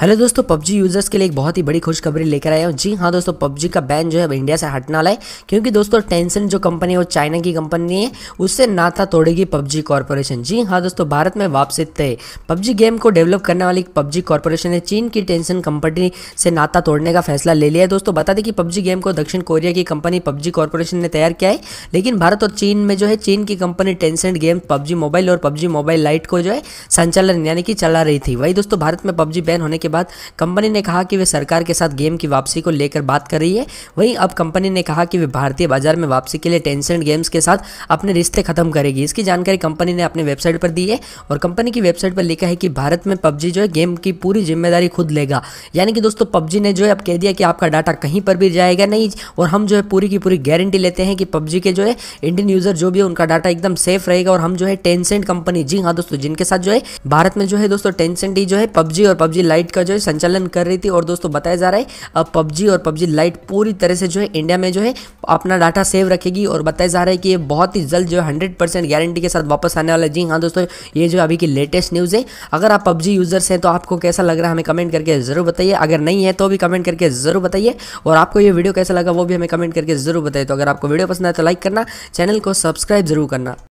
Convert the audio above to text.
hello दोस्तों PUBG users के लिए एक बहुत ही बड़ी खुशखबरी लेकर आया हूँ जी हाँ दोस्तों पबजी का बैन जो है इंडिया से हटने वाला है क्योंकि दोस्तों टेंसन जो कंपनी है वो चाइना की कंपनी है उससे नाता तोड़ेगी पबजी कॉरपोरेशन जी हाँ दोस्तों भारत में वापसी तय पबजी गेम को डेवलप करने वाली पबजी कॉरपोरेशन ने चीन की टेंसन कंपनी से नाता तोड़ने का फैसला ले लिया है दोस्तों बता दें कि पबजी गेम को दक्षिण कोरिया की कंपनी पबजी कॉरपोरेशन ने तैयार किया है लेकिन भारत और चीन में जो है चीन की company Tencent game PUBG mobile और पबजी मोबाइल लाइट को जो है संचालन यानी कि चला रही थी वही दोस्तों भारत में पबजी बैन होने के बाद कंपनी ने कहा कि वे सरकार के साथ गेम की वापसी को लेकर बात कर रही है वहीं अब कंपनी ने कहा कि वे भारतीय बाजार में वापसी के लिए टेंसेंट गेम्स के साथ अपने रिश्ते खत्म करेगी इसकी जानकारी कंपनी ने अपने वेबसाइट पर दी है और कंपनी की वेबसाइट पर लिखा है कि भारत में पबजी जो है गेम की पूरी जिम्मेदारी खुद लेगा यानी कि दोस्तों पबजी ने जो है अब कह दिया कि आपका डाटा कहीं पर भी जाएगा नहीं और हम जो है पूरी की पूरी गारंटी लेते हैं कि पबजी के जो है इंडियन यूजर जो भी है उनका डाटा एकदम सेफ रहेगा और हम जो है टेंसेंट कंपनी जी हाँ दोस्तों जिनके साथ जो है भारत में जो है दोस्तों टेंसेंट ही जो है पबजी और पबजी लाइट का जो है संचालन कर रही थी और दोस्तों बताया जा रहा है पबजी और पबजी लाइट पूरी तरह से जो है इंडिया में जो है अपना डाटा सेव रखेगी और बताया जा रहा है कि ये बहुत ही जल्द जो है हंड्रेड गारंटी के साथ वापस आने वाला है जी हाँ दोस्तों ये जो अभी की लेटेस्ट न्यूज़ है अगर आप पबजी यूज़र्स हैं तो आपको कैसा लग रहा है हमें कमेंट करके ज़रूर बताइए अगर नहीं है तो भी कमेंट करके ज़रूर बताइए और आपको ये वीडियो कैसा लगा वो भी हमें कमेंट करके ज़रूर बताइए तो अगर आपको वीडियो पसंद आए तो लाइक करना चैनल को सब्सक्राइब जरूर करना